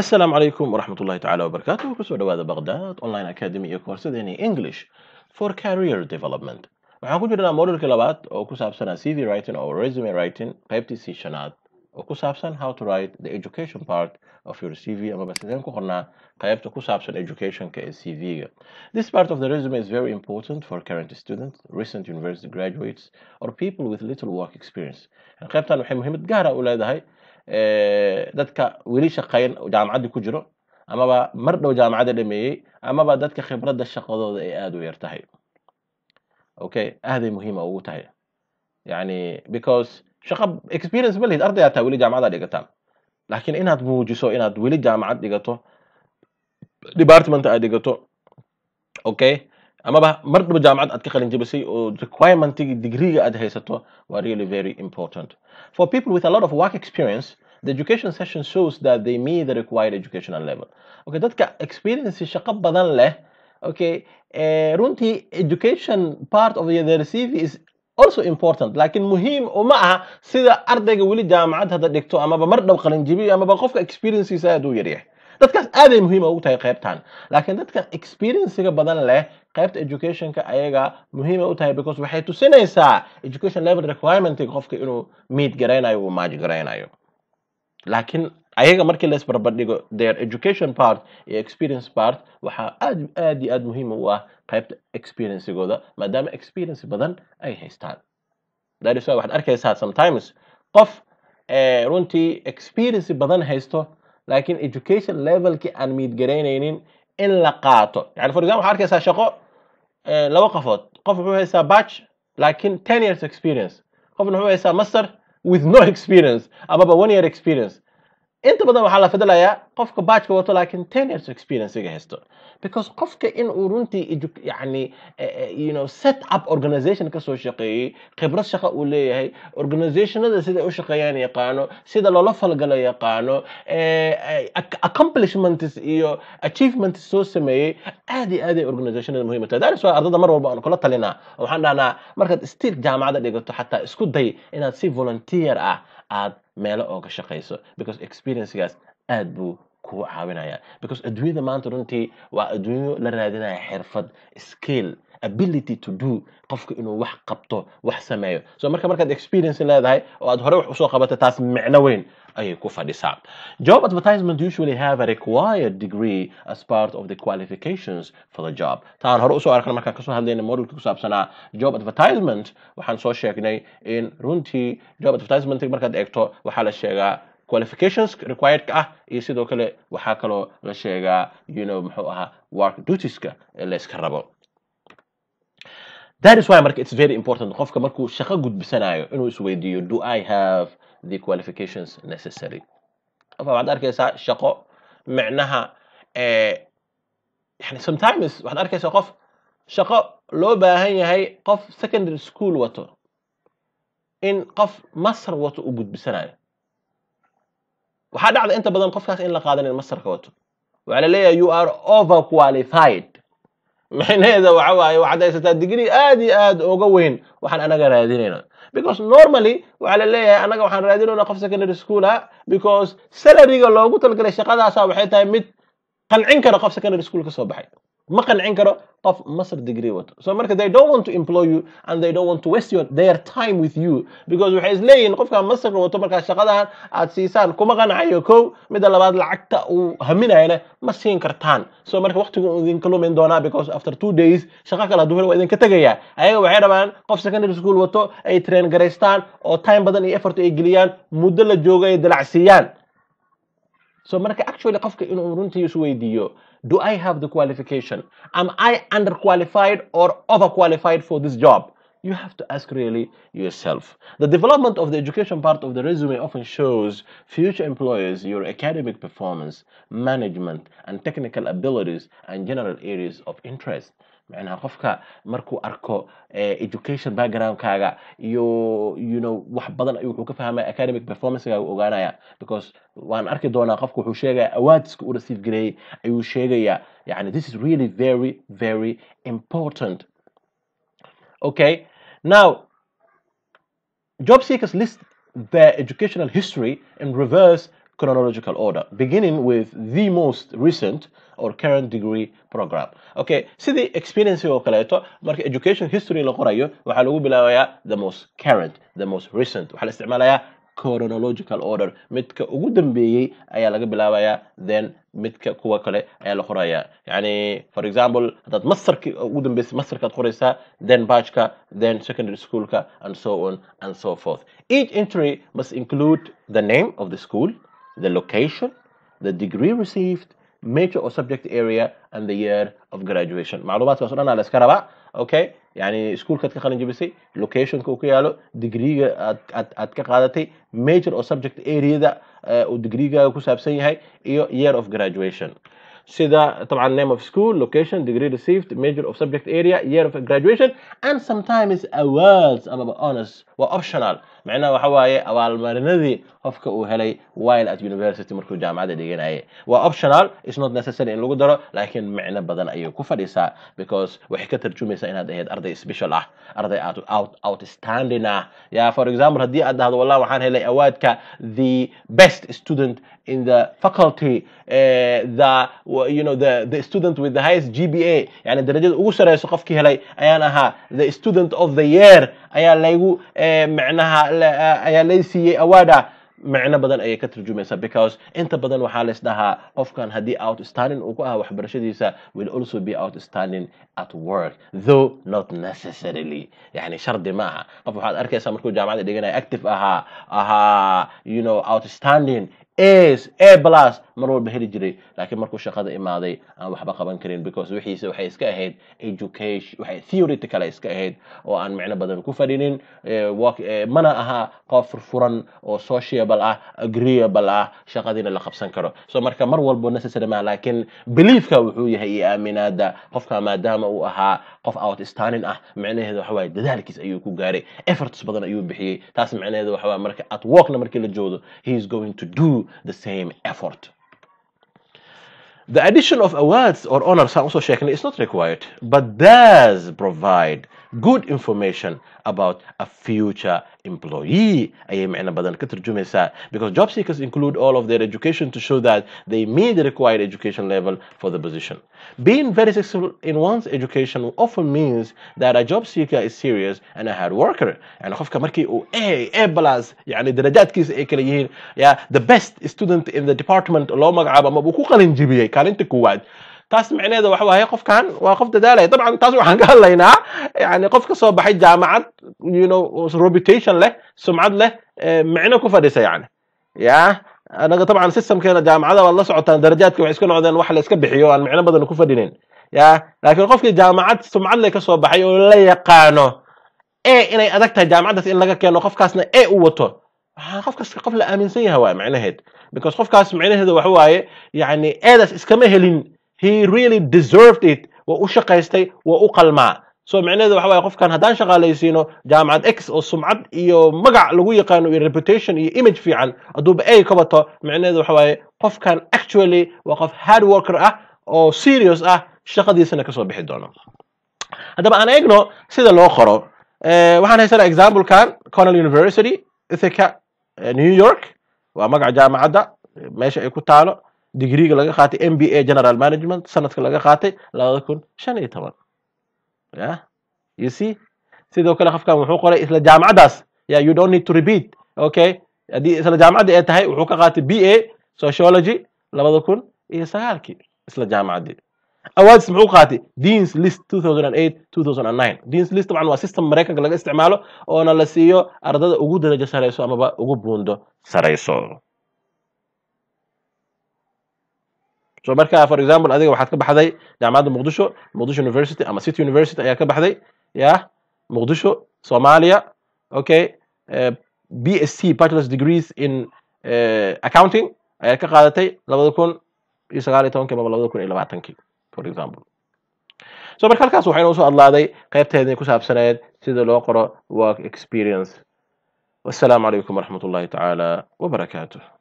asalaamu calaykum waraxmat ullahi tacala wabarakaatu kusoo dhawaada baqdaad online academy iyo koorsadeeni english for career development waxaan ku jirnaa modulka labaad oo ku saabsanaa cv writing oo resume writing qaybtiisii shanaad oo ku saabsan how to write the education part of your cv amaba sideen ku qornaa qaybta ku saabsan educationka ee cv-ga this part of the resume is very important for current students recent university graduates or people with little work experience qaybtan waxay muhiimad gaara ah u leedahay dadka weli shaqayn jaamacaddii ku jiro amaba mar dhow jaamacadda dhameeyey amaba dadka khibradda shaqadooda ay aada u yar okay aaday muhiima ugu tahay yani because shaqa experience ma lihid ardayaa taa weli jaamacaddaa dhigataan laakiin inaad muujiso inaad weli jaamacad dhigato department aad dhigato okay amaba mar dhaba jaamacad aad ka qalin oo requirementiga degreega aad haysato waa really very important for people with a lot of work experience the education session shows that they meet the required educational level okay dadka experience shaqo badan leh okay eh, runtii education part of their cv is also important laakiin muhiim uma aha sida ardayga weli jaamacad hadda dhigto amaba mar dhab qalinjibiyo amaba qofka experiencesa aad u yaryahay dadkaas aaday muhiim ugu tahay qaybtan laakiin dadka experiencega badan leh qaybta educationka ayaga muhiima u tahay because waxay tusinaysaa education level requirement qofka inuu meet garaynayo uu maaj garaynayo laakiin ayaga markii la isbarbardhigo their education part iyo experience part waxaa aad aad iyo aad muhiim u ah qaybta experiencegooda maadaama experience badan ay haystaan daris waxaad arkaysaa sometimes qof eh, runtii experience badan haysto laakiin education levelkii aan miidgaraynaynin in la qaato yani for example waxaad arkaysaa shaqo eh, laba qofood qof wuxuu haystaa batch laakiin ten years experience qofna wuxuu haystaa master with no experience. Uh, but, but when he had experience, inta badan waxaa la fadalayaa qofka bajka wato lakin ten years experience haysto because qofka in uu runtii yani eh, eh, you know set up organization kasoo soo shaqeeyey khibrad shaqo uu leeyahay organizationada sida u shaqeeyaan yaqaano sida loola falgalo yaqaano eh, accomplishments iyo achievements soo sameeyey aad iyo organizationada muhiim tahay that why ardada mar walba aan kula talinaa waxaan dhahnaa markaad still jaamacada dhigato xataa isku day inaad si volunteer ah aad meelo ooga shaqayso because experiencegaas aad buu kugu caawinaya because adduunyada maanta runtii waa adduunyo la raadinaya xirfad scale ability to do qofka inuu wax qabto wax sameeyo so marka markaad experience leedahay oo aad hore wax usoo qabato taas micno weyn ayay ku fadhisaa job advertisement usually have a required degree as part of the qualifications for the job taan hore usoo arkna markaan kasoo hadlayna modulka ku saabsanaa job advertisement waxaan soo sheegnay in runtii job advertisement markaad eegto waxaa la sheegaa qualifications required ah iyo sidoo kale waxaa kaloo la sheegaa you know muxuu ahaa work dutieska ee layska rabo that is why marka it's very important qofka markuu shaqo gudbisanayo inuu isweydiiyo do i have the qualifications necessary waxaad arkaysaa shaqo micnaha yani sometimes waxaad arkaysaa qof shaqo loo baahan yahay qof secondary school wato in qof masr wato uu gudbisanayo waxaa dhacda inta badan qofkaas in la qaadanin masrka wato waxaa la leeyahay you are overqualified micnaheeda waxa waaye waa caddaysataa degree aad iyo aad uga weyn waxaan anaga raadinayna because normally waxaa la leeyahay annaga waxaan raadinayna qof secondary schoola ah because salaryga loogu talgalay shaqadaasa waxay tahay mid qancin kara qof secondary school ka soo baxay ma qancin karo qof master degree wato so marka they don't want to employ you and they don't want to waste your, their time with you because waxay isleeyihin qofkaa mastarka wato markaa shaqadahan aad siisaan kuma qancayo kow midda labaad lacagta uu haminayana ma siin kartaan so marka waqtigu u idinka lumin doonaa because after two days shaqo kale hadduu hel waa idinka tegayaa ayaga waxay rabaan qof secondary school wato ay train garaystaan oo time badan iyo effort ay geliyaan muddo la joogo ay dalacsiiyaan so marka actually qofka inuu runtii isweydiiyo do i have the qualification am i under qualified or over qualified for this job you have to ask really yourself. The development of the education part of the resume often shows future employers your academic performance, management, and technical abilities and general areas of interest. macnaha qofka markuu arko education backgroundkaaga iyo you know wax badan ayuu wuxuu ka fahmaya academic performancegaaga ogaanaya because waan arki doonaa qofka wuxuu sheegaya awaadiska u receive gareeyey ayuu sheegaya yani this is really very very important okay Now, job seekers list their educational history in reverse chronological order, beginning with the most recent or current degree program. Okay, see the experience of kaleeto marka education history la the most current, the most recent. chronological order midka ugu dambeeyey ayaa laga bilaabayaa then midka kuwa kale ayaa la qorayaa yani for example haddaad masterki ugu dambeysa masterkaad qoraysaa then bajka then secondary schoolka and so on and so forth each entry must include the name of the school the location the degree received major or subject area and the year of graduation macluumaadkaas o dhan aa la iska rabaa okay yani ischoolkaad ka qalin jabisay locationka uu ku yaalo digreega aad ka qaadatay major oo subject areada uu uh, digreegaaga ku saabsan yahay iyo year of graduation sida طبعا name of school location degree received major of subject area year of graduation and sometimes awards amaba honors waa optional micnaha waxa waaye abaalmarinadii qofka uu helay wile at university markuu jaamacada dhiganayay waa optional is not necessary in lagu daro laakiin micno badan ayay ku fadhisaa because waxay ka tarjumaysaa inaad ahayd arday special ah arday aad out outstanding ah ya for example haddii aad dhahdo wallah waxaan helay awaadka the best student in the faculty eh, the you know the the student with the highest GPA yani darajada ugu sareyso qofkii helay ayaan ahaa the student of the year ayaa laygu eh, macnaha ayaa lay siiyey awada micno badan ayay ka turjumaysaa because inta badan waxaa leys dhahaa qofkan haddii outstanding uu ku aha waxbarashadiisa will also be outstanding at work though not necessarily yani shardi ma aha qof waxaad arkaysaa markuu jaamacadda dhiganaya active ahaa ahaa you know outstanding as a plus mar walba heli jiray laakiin markuu shaqada imaaday aan waxba qaban karin because wixiise waxay iska ahayd education waxay theoretical iska ahayd oo aan micno badan ku fadhinin eh, eh, mana aha qof furfuran oo sociable ah agreeable ah shaqadiina la qabsan karo so marka mar walbo necessary ma laakiin beliefka wuxuu yahay iyo aaminaada qofka maadaama uu ahaa qof outstanding ah micnaheedu waxa dadaalkiis ayuu ku gaaray efforts badan ayuu bixiyey taas micnaheedu waxa marka at workna markii la joogo he is going to do the same effort The addition of awards or honors also shaken. is not required, but does provide good information about a future employee ayay micno badan ka turjumaysaa because job seekers include all of their education to show that they meet the required education level for the position being very successful in one's education often means that a job seeker is serious and a hard worker eh, eh, yani qofka markii uu a a plus yani darajaadkiisa ay eh kala yihiin ya the best student in the department loo magacaabo ama ku qalin kaalinta koowaad taas micneheeda waxa waaye qofkan waa qof dadaalaya dabcan taas waxaan ka hadlaynaa yani qof ka soo baxay jaamacad you reputation leh sumcad leh micno ku fadhisa yani ya anaga dabcan systemkeena jaamacada waad la socotaan darajaadka waxay isku noqdeen wax la iska bixiyo aan micno badan ku fadhinayn ya laakiin qofkii jaamacad sumcad leh ka soo baxay oo la yaqaano e inay adag tahay jaamacaddaas in laga keeno qofkaasna e u wato qofkas qof la aaminsan yaha waay micnaheed because qofkaas micnaheeda waxa waaye yani eedaas iskama helin he really deserved it waa u shaqaystay waa u qalmaa so micnaheeda waxa waye qofkan haddaan shaqaalaysiino jaamacad x oo sumcad iyo magac lagu yaqaano iyo reputation iyo image fiican hadduuba ay kabato wato micnaheedu waxa waaye qofkan actually waa qof hard worker ah oo serious ah shaqadiisana kasoo bixi doono haddaba aan eegno sida loo qoro eh, waxaan haysana examplekan cornell university ithica eh, new york waa magaca jaamacadda meesha ay ku taalo digriga laga qaatay m b a general management sanadka laga qaatay labada kun shan iyo toban ya you see sidoo kale qofkan wuxuu qoray isla jaamacaddaas ya you don't need to repeat okay haddii isla jaamacadda ay tahay wuxuu ka qaatay b a sociology labada kun iyo sagaalkii isla jaamacaddii awaadis muxuu qaatay deans list two thousand and eight two thousand and nine deans list dabcan waa system maraykanka laga isticmaalo oona la siiyo ardada ugu daraja sarayso amaba ugu buundo sarayso so marka for example adiga waxaad ka baxday jaamacadda muqdisho muqdisho university ama city university ayaa ka baxday ya muqdisho somalia okay eh, b s c bachelors degrees in eh, accounting ayaa ka qaadatay labada kun iyo sagaaliyo tobankii ama labada kun iyo labaatankii for example so marka halkaas waxaa inoo soo adlaaday qaybteedii ku saabsaneed sida loo qoro work experience wassalaamu calaykum waraxmat ullahi tacaala wabarakaatuh